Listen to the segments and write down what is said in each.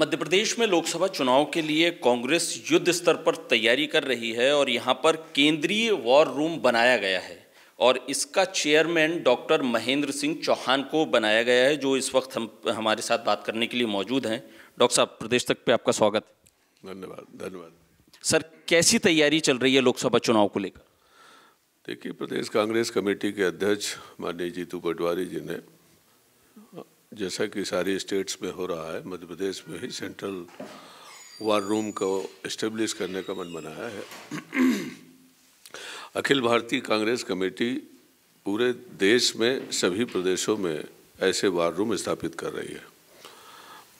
मध्य प्रदेश में लोकसभा चुनाव के लिए कांग्रेस युद्ध स्तर पर तैयारी कर रही है और यहाँ पर केंद्रीय वॉर रूम बनाया गया है और इसका चेयरमैन डॉक्टर महेंद्र सिंह चौहान को बनाया गया है जो इस वक्त हम हमारे साथ बात करने के लिए मौजूद हैं डॉक्टर साहब प्रदेश तक पे आपका स्वागत धन्यवाद धन्यवाद सर कैसी तैयारी चल रही है लोकसभा चुनाव को लेकर देखिए प्रदेश कांग्रेस कमेटी के अध्यक्ष माननीय जीतू पटवारी जी ने जैसा कि सारी स्टेट्स में हो रहा है मध्य प्रदेश में ही सेंट्रल वार रूम को इस्टेब्लिश करने का मन बनाया है अखिल भारतीय कांग्रेस कमेटी पूरे देश में सभी प्रदेशों में ऐसे वार रूम स्थापित कर रही है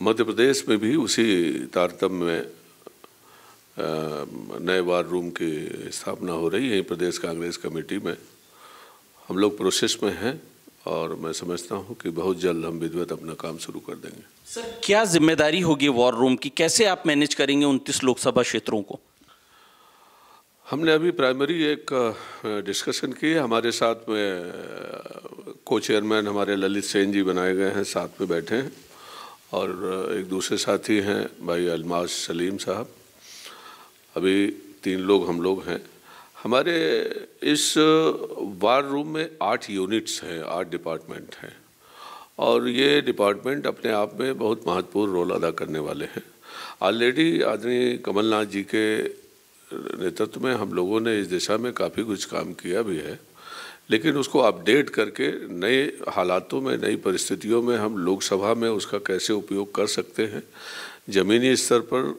मध्य प्रदेश में भी उसी तारतम्य में नए वार रूम की स्थापना हो रही है प्रदेश कांग्रेस कमेटी में हम लोग प्रोसेस में हैं और मैं समझता हूं कि बहुत जल्द हम विधिवत अपना काम शुरू कर देंगे सर क्या जिम्मेदारी होगी वॉर रूम की कैसे आप मैनेज करेंगे उनतीस लोकसभा क्षेत्रों को हमने अभी प्राइमरी एक डिस्कशन की हमारे साथ में को चेयरमैन हमारे ललित सेन जी बनाए गए हैं साथ में बैठे हैं और एक दूसरे साथी हैं भाई अलमाज सलीम साहब अभी तीन लोग हम लोग हैं हमारे इस वार रूम में आठ यूनिट्स हैं आठ डिपार्टमेंट हैं और ये डिपार्टमेंट अपने आप में बहुत महत्वपूर्ण रोल अदा करने वाले हैं ऑलरेडी आदरणीय कमलनाथ जी के नेतृत्व में हम लोगों ने इस दिशा में काफ़ी कुछ काम किया भी है लेकिन उसको अपडेट करके नए हालातों में नई परिस्थितियों में हम लोकसभा में उसका कैसे उपयोग कर सकते हैं ज़मीनी स्तर पर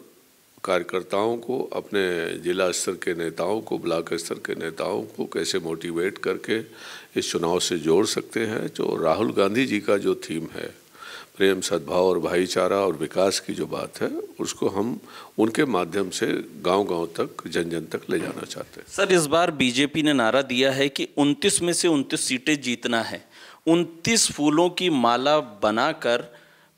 कार्यकर्ताओं को अपने जिला स्तर के नेताओं को ब्लॉक स्तर के नेताओं को कैसे मोटिवेट करके इस चुनाव से जोड़ सकते हैं जो राहुल गांधी जी का जो थीम है प्रेम सद्भाव और भाईचारा और विकास की जो बात है उसको हम उनके माध्यम से गांव-गांव तक जन जन तक ले जाना चाहते हैं सर इस बार बीजेपी ने नारा दिया है कि 29 में से 29 सीटें जीतना है 29 फूलों की माला बनाकर कर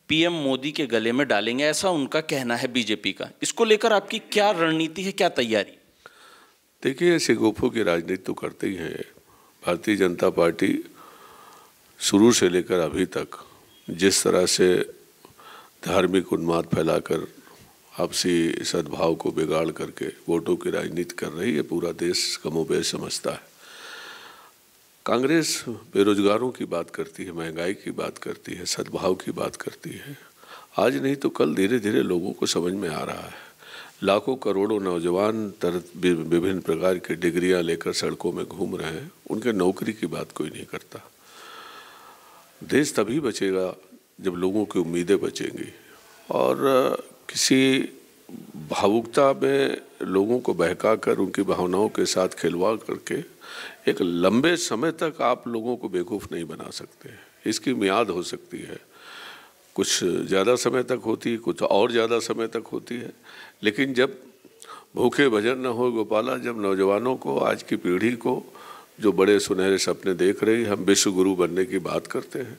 पीएम मोदी के गले में डालेंगे ऐसा उनका कहना है बीजेपी का इसको लेकर आपकी क्या रणनीति है क्या तैयारी देखिए ऐसे गोफों की राजनीति तो करते ही हैं भारतीय जनता पार्टी शुरू से लेकर अभी तक जिस तरह से धार्मिक उन्माद फैलाकर आपसी सद्भाव को बिगाड़ करके वोटों की राजनीति कर रही है पूरा देश कमोबेश समझता है कांग्रेस बेरोजगारों की बात करती है महंगाई की बात करती है सद्भाव की बात करती है आज नहीं तो कल धीरे धीरे लोगों को समझ में आ रहा है लाखों करोड़ों नौजवान तर विभिन्न प्रकार की डिग्रियां लेकर सड़कों में घूम रहे हैं उनके नौकरी की बात कोई नहीं करता देश तभी बचेगा जब लोगों की उम्मीदें बचेंगी और किसी भावुकता में लोगों को बहका कर उनकी भावनाओं के साथ खिलवाड़ करके एक लंबे समय तक आप लोगों को बेवकूफ़ नहीं बना सकते इसकी मियाद हो सकती है कुछ ज़्यादा समय तक होती है कुछ और ज़्यादा समय तक होती है लेकिन जब भूखे भजन न हो गोपाला जब नौजवानों को आज की पीढ़ी को जो बड़े सुनहरे सपने देख रही हम विश्व गुरु बनने की बात करते हैं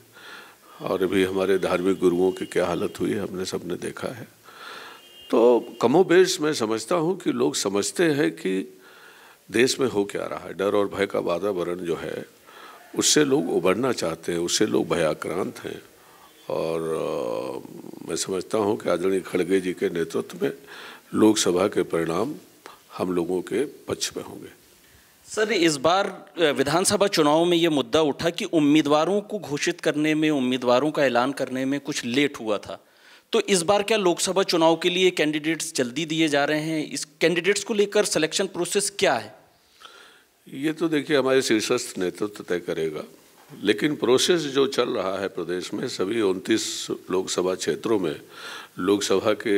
और अभी हमारे धार्मिक गुरुओं की क्या हालत हुई है हमने सबने देखा है तो कमोबेश मैं समझता हूँ कि लोग समझते हैं कि देश में हो क्या रहा है डर और भय का वातावरण जो है उससे लोग उबरना चाहते हैं उससे लोग भयाक्रांत हैं और आ, मैं समझता हूं कि आदरणीय खड़गे जी के नेतृत्व में लोकसभा के परिणाम हम लोगों के पक्ष में होंगे सर इस बार विधानसभा चुनाव में ये मुद्दा उठा कि उम्मीदवारों को घोषित करने में उम्मीदवारों का ऐलान करने में कुछ लेट हुआ था तो इस बार क्या लोकसभा चुनाव के लिए कैंडिडेट्स जल्दी दिए जा रहे हैं इस कैंडिडेट्स को लेकर सिलेक्शन प्रोसेस क्या है ये तो देखिए हमारे शीर्षस्थ नेतृत्व तय करेगा लेकिन प्रोसेस जो चल रहा है प्रदेश में सभी उनतीस लोकसभा क्षेत्रों में लोकसभा के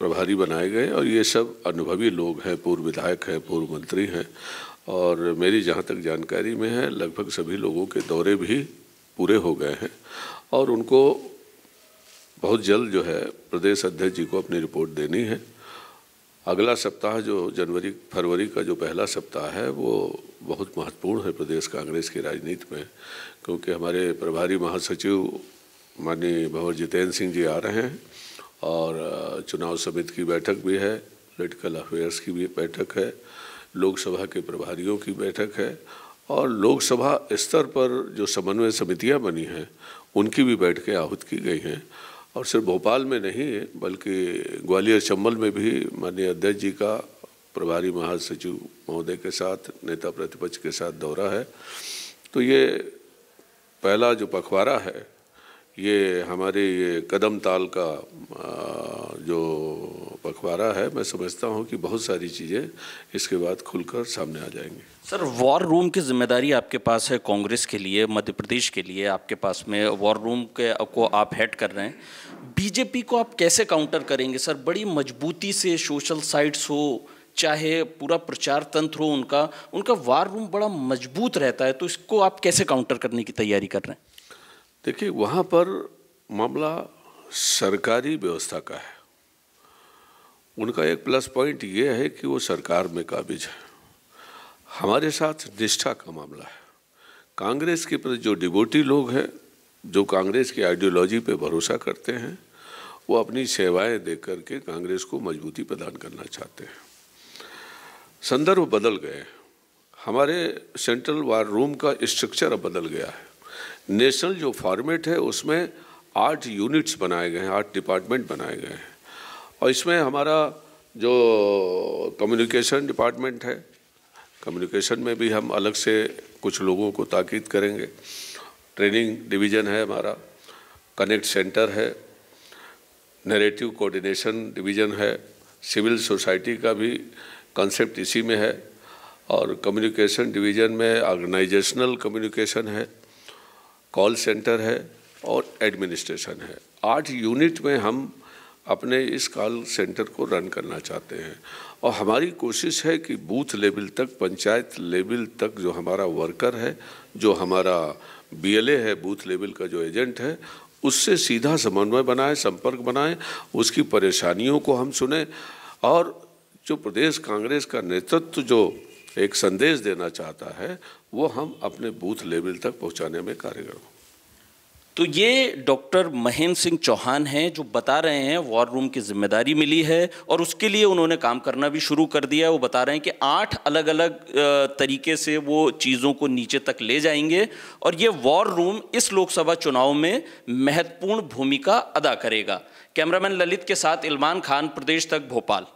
प्रभारी बनाए गए और ये सब अनुभवी लोग हैं पूर्व विधायक हैं पूर्व मंत्री हैं और मेरी जहाँ तक जानकारी में है लगभग सभी लोगों के दौरे भी पूरे हो गए हैं और उनको बहुत जल्द जो है प्रदेश अध्यक्ष जी को अपनी रिपोर्ट देनी है अगला सप्ताह जो जनवरी फरवरी का जो पहला सप्ताह है वो बहुत महत्वपूर्ण है प्रदेश कांग्रेस की राजनीति में क्योंकि हमारे प्रभारी महासचिव माननीय भंवर जितेंद्र सिंह जी आ रहे हैं और चुनाव समिति की बैठक भी है पोलिटिकल अफेयर्स की भी बैठक है लोकसभा के प्रभारियों की बैठक है और लोकसभा स्तर पर जो समन्वय समितियां बनी हैं उनकी भी बैठकें आहूत की गई हैं और सिर्फ भोपाल में नहीं बल्कि ग्वालियर चंबल में भी माननीय अध्यक्ष जी का प्रभारी महासचिव महोदय के साथ नेता प्रतिपक्ष के साथ दौरा है तो ये पहला जो पखवाड़ा है ये हमारे ये कदम ताल का जो पखवाड़ा है मैं समझता हूँ कि बहुत सारी चीज़ें इसके बाद खुलकर सामने आ जाएंगी सर वॉर रूम की जिम्मेदारी आपके पास है कांग्रेस के लिए मध्य प्रदेश के लिए आपके पास में वॉर रूम के को आप हेड कर रहे हैं बीजेपी को आप कैसे काउंटर करेंगे सर बड़ी मजबूती से सोशल साइट्स हो चाहे पूरा प्रचार तंत्र हो उनका उनका वार रूम बड़ा मजबूत रहता है तो इसको आप कैसे काउंटर करने की तैयारी कर रहे हैं देखिए वहाँ पर मामला सरकारी व्यवस्था का है उनका एक प्लस पॉइंट ये है कि वो सरकार में काबिज है हमारे साथ निष्ठा का मामला है कांग्रेस के प्रति जो डिबोटी लोग हैं जो कांग्रेस की आइडियोलॉजी पे भरोसा करते हैं वो अपनी सेवाएं दे करके कांग्रेस को मजबूती प्रदान करना चाहते हैं संदर्भ बदल गए हमारे सेंट्रल वार रूम का स्ट्रक्चर अब बदल गया है नेशनल जो फॉर्मेट है उसमें आठ यूनिट्स बनाए गए हैं आठ डिपार्टमेंट बनाए गए हैं और इसमें हमारा जो कम्युनिकेशन डिपार्टमेंट है कम्युनिकेशन में भी हम अलग से कुछ लोगों को ताकीद करेंगे ट्रेनिंग डिवीज़न है हमारा कनेक्ट सेंटर है नरेटिव कोऑर्डिनेशन डिवीज़न है सिविल सोसाइटी का भी कंसेप्ट इसी में है और कम्युनिकेशन डिवीज़न में ऑर्गेनाइजेशनल कम्युनिकेशन है कॉल सेंटर है और एडमिनिस्ट्रेशन है आठ यूनिट में हम अपने इस कॉल सेंटर को रन करना चाहते हैं और हमारी कोशिश है कि बूथ लेवल तक पंचायत लेवल तक जो हमारा वर्कर है जो हमारा बीएलए है बूथ लेवल का जो एजेंट है उससे सीधा समन्वय बनाए संपर्क बनाए उसकी परेशानियों को हम सुने और जो प्रदेश कांग्रेस का नेतृत्व जो एक संदेश देना चाहता है वो हम अपने बूथ लेवल तक पहुंचाने में कारगर हों तो ये डॉक्टर महेंद्र सिंह चौहान हैं जो बता रहे हैं वॉर रूम की जिम्मेदारी मिली है और उसके लिए उन्होंने काम करना भी शुरू कर दिया है वो बता रहे हैं कि आठ अलग अलग तरीके से वो चीज़ों को नीचे तक ले जाएंगे और ये वॉर रूम इस लोकसभा चुनाव में महत्वपूर्ण भूमिका अदा करेगा कैमरामैन ललित के साथ इलमान खान प्रदेश तक भोपाल